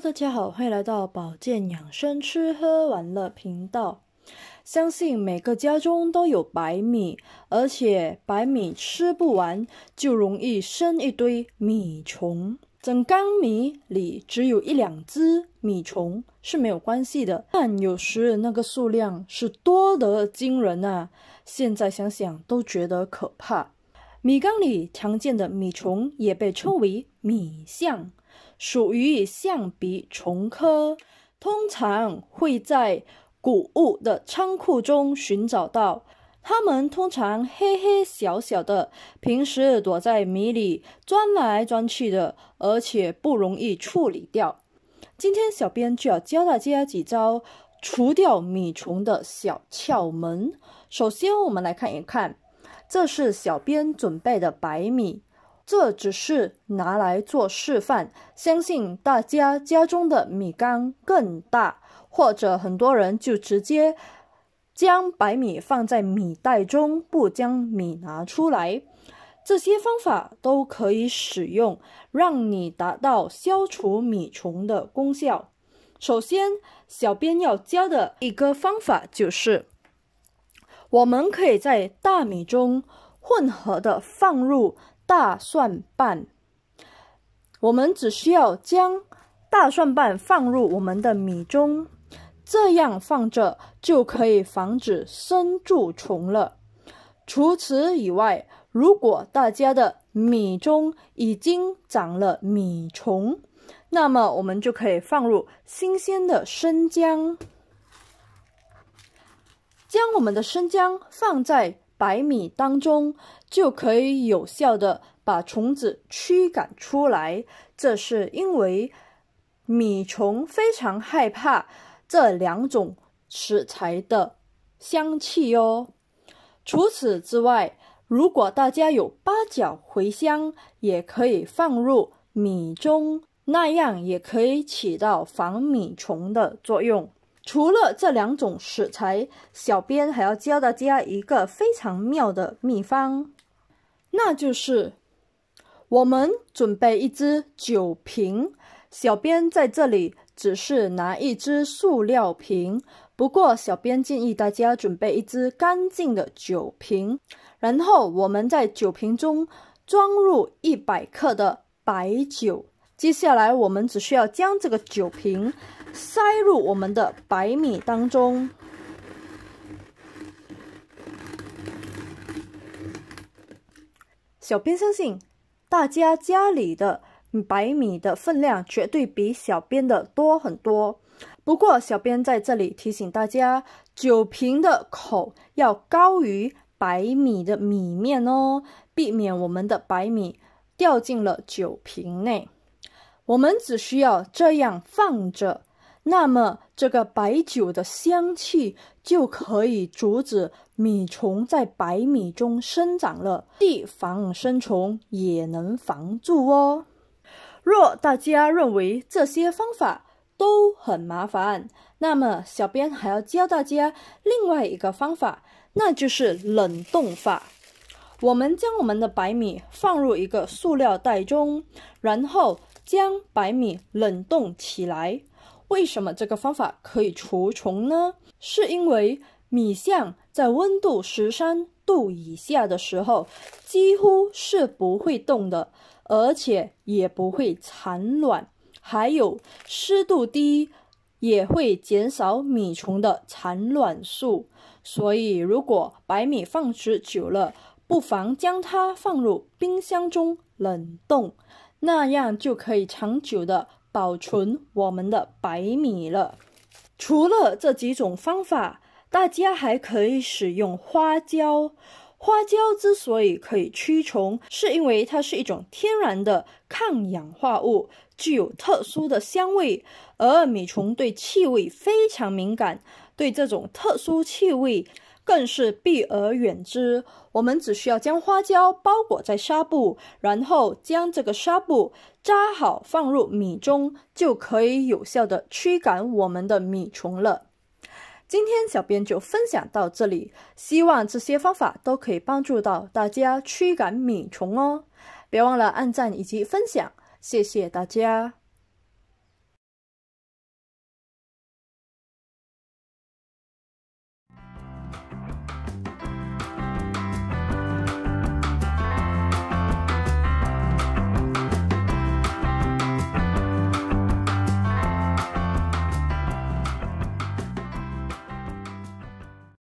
大家好，欢迎来到保健养生吃喝玩乐频道。相信每个家中都有白米，而且白米吃不完就容易生一堆米虫。整缸米里只有一两只米虫是没有关系的，但有时那个数量是多得惊人啊！现在想想都觉得可怕。米缸里常见的米虫也被称为米象。属于象鼻虫科，通常会在谷物的仓库中寻找到。它们通常黑黑小小的，平时躲在米里钻来钻去的，而且不容易处理掉。今天小编就要教大家几招除掉米虫的小窍门。首先，我们来看一看，这是小编准备的白米。这只是拿来做示范，相信大家家中的米缸更大，或者很多人就直接将白米放在米袋中，不将米拿出来，这些方法都可以使用，让你达到消除米虫的功效。首先，小编要教的一个方法就是，我们可以在大米中混合的放入。大蒜瓣，我们只需要将大蒜瓣放入我们的米中，这样放着就可以防止生蛀虫了。除此以外，如果大家的米中已经长了米虫，那么我们就可以放入新鲜的生姜，将我们的生姜放在。白米当中就可以有效的把虫子驱赶出来，这是因为米虫非常害怕这两种食材的香气哦。除此之外，如果大家有八角、茴香，也可以放入米中，那样也可以起到防米虫的作用。除了这两种食材，小编还要教大家一个非常妙的秘方，那就是我们准备一只酒瓶。小编在这里只是拿一只塑料瓶，不过小编建议大家准备一只干净的酒瓶。然后我们在酒瓶中装入一百克的白酒。接下来我们只需要将这个酒瓶。塞入我们的白米当中。小编相信，大家家里的白米的分量绝对比小编的多很多。不过，小编在这里提醒大家，酒瓶的口要高于白米的米面哦，避免我们的白米掉进了酒瓶内。我们只需要这样放着。那么，这个白酒的香气就可以阻止米虫在白米中生长了。既防生虫，也能防蛀哦。若大家认为这些方法都很麻烦，那么小编还要教大家另外一个方法，那就是冷冻法。我们将我们的白米放入一个塑料袋中，然后将白米冷冻起来。为什么这个方法可以除虫呢？是因为米象在温度十三度以下的时候，几乎是不会动的，而且也不会产卵。还有湿度低也会减少米虫的产卵数。所以，如果白米放置久了，不妨将它放入冰箱中冷冻，那样就可以长久的。保存我们的白米了。除了这几种方法，大家还可以使用花椒。花椒之所以可以驱虫，是因为它是一种天然的抗氧化物，具有特殊的香味，而米虫对气味非常敏感，对这种特殊气味。更是避而远之。我们只需要将花椒包裹在纱布，然后将这个纱布扎好放入米中，就可以有效的驱赶我们的米虫了。今天小编就分享到这里，希望这些方法都可以帮助到大家驱赶米虫哦！别忘了按赞以及分享，谢谢大家！